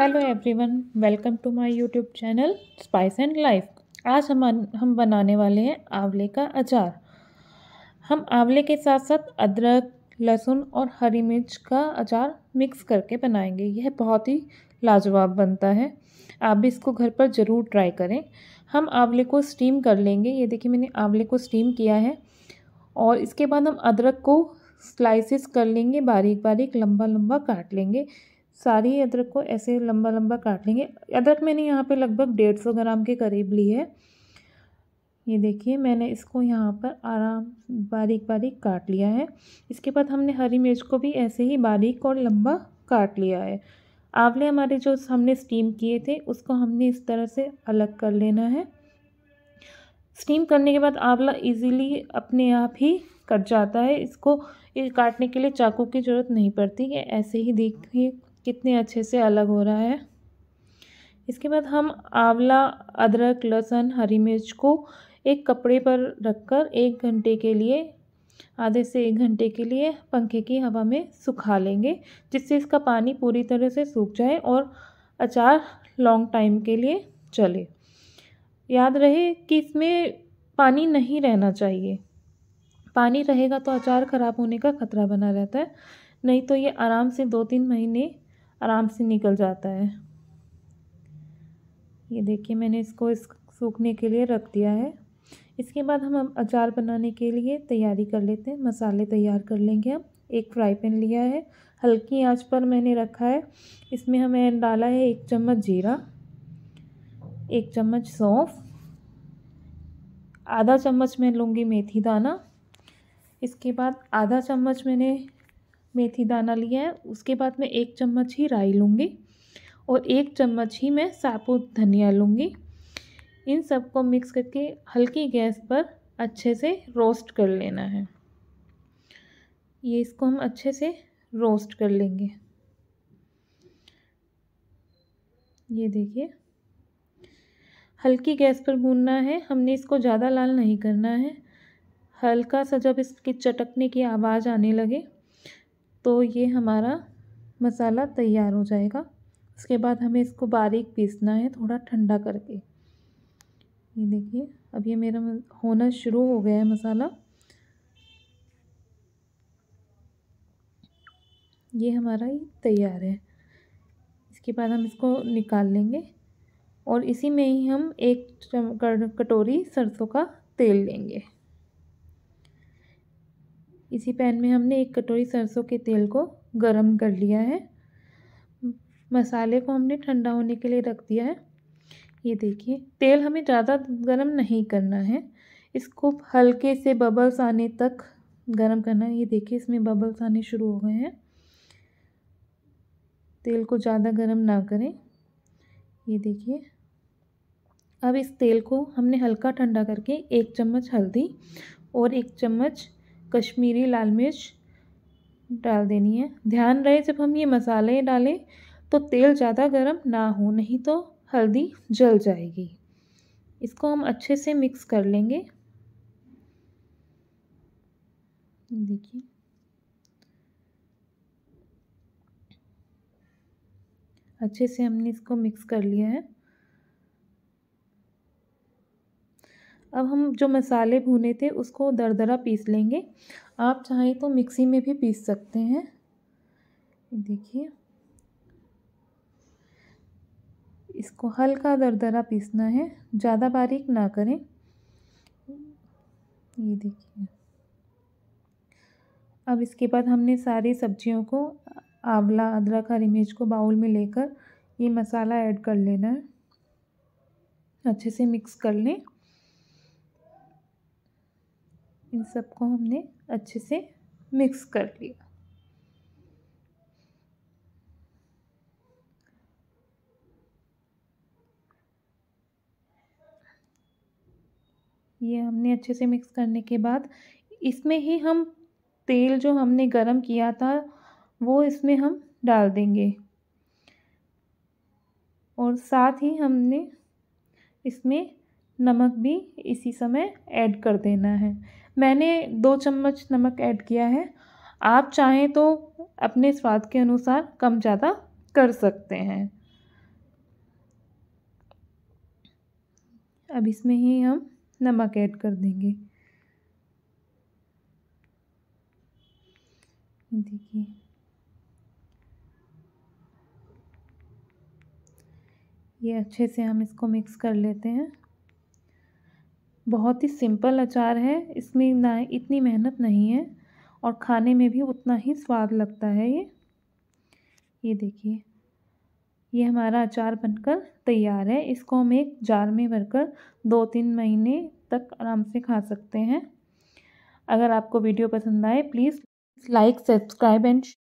hello everyone welcome to my YouTube channel Spice and Life आज हम हम बनाने वाले हैं आंवले का अचार हम आंवले के साथ साथ अदरक लहसुन और हरी मिर्च का अचार मिक्स करके बनाएंगे यह बहुत ही लाजवाब बनता है आप भी इसको घर पर ज़रूर ट्राई करें हम आंवले को स्टीम कर लेंगे ये देखिए मैंने आंवले को स्टीम किया है और इसके बाद हम अदरक को स्लाइसिस कर लेंगे बारीक बारीक लंबा लंबा काट लेंगे सारी अदरक को ऐसे लंबा लंबा काट लेंगे अदरक मैंने यहाँ पे लगभग डेढ़ सौ ग्राम के करीब ली है ये देखिए मैंने इसको यहाँ पर आराम बारीक बारीक काट लिया है इसके बाद हमने हरी मिर्च को भी ऐसे ही बारीक और लंबा काट लिया है आंवले हमारे जो हमने स्टीम किए थे उसको हमने इस तरह से अलग कर लेना है स्टीम करने के बाद आंवला इजीली अपने आप ही कट जाता है इसको काटने के लिए चाकू की ज़रूरत नहीं पड़ती ये ऐसे ही देखिए कितने अच्छे से अलग हो रहा है इसके बाद हम आंवला अदरक लहसुन हरी मिर्च को एक कपड़े पर रखकर एक घंटे के लिए आधे से एक घंटे के लिए पंखे की हवा में सुखा लेंगे जिससे इसका पानी पूरी तरह से सूख जाए और अचार लॉन्ग टाइम के लिए चले याद रहे कि इसमें पानी नहीं रहना चाहिए पानी रहेगा तो अचार ख़राब होने का खतरा बना रहता है नहीं तो ये आराम से दो तीन महीने आराम से निकल जाता है ये देखिए मैंने इसको इस सूखने के लिए रख दिया है इसके बाद हम अचार बनाने के लिए तैयारी कर लेते हैं मसाले तैयार कर लेंगे हम एक फ्राई पैन लिया है हल्की आंच पर मैंने रखा है इसमें हमें डाला है एक चम्मच जीरा एक चम्मच सौंफ आधा चम्मच मैं लूँगी मेथी दाना इसके बाद आधा चम्मच मैंने मेथी दाना लिया है उसके बाद मैं एक चम्मच ही राई लूँगी और एक चम्मच ही मैं साबुत धनिया लूँगी इन सबको मिक्स करके हल्की गैस पर अच्छे से रोस्ट कर लेना है ये इसको हम अच्छे से रोस्ट कर लेंगे ये देखिए हल्की गैस पर भूनना है हमने इसको ज़्यादा लाल नहीं करना है हल्का सा जब इसकी चटकने की आवाज़ आने लगे तो ये हमारा मसाला तैयार हो जाएगा उसके बाद हमें इसको बारीक पीसना है थोड़ा ठंडा करके ये देखिए अब ये मेरा होना शुरू हो गया है मसाला ये हमारा ही तैयार है इसके बाद हम इसको निकाल लेंगे और इसी में ही हम एक कटोरी सरसों का तेल लेंगे इसी पैन में हमने एक कटोरी सरसों के तेल को गरम कर लिया है मसाले को हमने ठंडा होने के लिए रख दिया है ये देखिए तेल हमें ज़्यादा गरम नहीं करना है इसको हल्के से बबल्स आने तक गरम करना है ये देखिए इसमें बबल्स आने शुरू हो गए हैं तेल को ज़्यादा गरम ना करें ये देखिए अब इस तेल को हमने हल्का ठंडा करके एक चम्मच हल्दी और एक चम्मच कश्मीरी लाल मिर्च डाल देनी है ध्यान रहे जब हम ये मसाले डालें तो तेल ज़्यादा गर्म ना हो नहीं तो हल्दी जल जाएगी इसको हम अच्छे से मिक्स कर लेंगे देखिए अच्छे से हमने इसको मिक्स कर लिया है अब हम जो मसाले भुने थे उसको दरदरा पीस लेंगे आप चाहें तो मिक्सी में भी पीस सकते हैं देखिए इसको हल्का दरदरा पीसना है ज़्यादा बारीक ना करें ये देखिए अब इसके बाद हमने सारी सब्जियों को आंवला अदरक हरी मिर्च को बाउल में लेकर ये मसाला ऐड कर लेना है अच्छे से मिक्स कर लें इन सबको हमने अच्छे से मिक्स कर लिया ये हमने अच्छे से मिक्स करने के बाद इसमें ही हम तेल जो हमने गरम किया था वो इसमें हम डाल देंगे और साथ ही हमने इसमें नमक भी इसी समय ऐड कर देना है मैंने दो चम्मच नमक ऐड किया है आप चाहें तो अपने स्वाद के अनुसार कम ज़्यादा कर सकते हैं अब इसमें ही हम नमक ऐड कर देंगे देखिए ये अच्छे से हम इसको मिक्स कर लेते हैं बहुत ही सिंपल अचार है इसमें ना इतनी मेहनत नहीं है और खाने में भी उतना ही स्वाद लगता है ये ये देखिए ये हमारा अचार बनकर तैयार है इसको हम एक जार में भरकर दो तीन महीने तक आराम से खा सकते हैं अगर आपको वीडियो पसंद आए प्लीज़ लाइक सब्सक्राइब एंड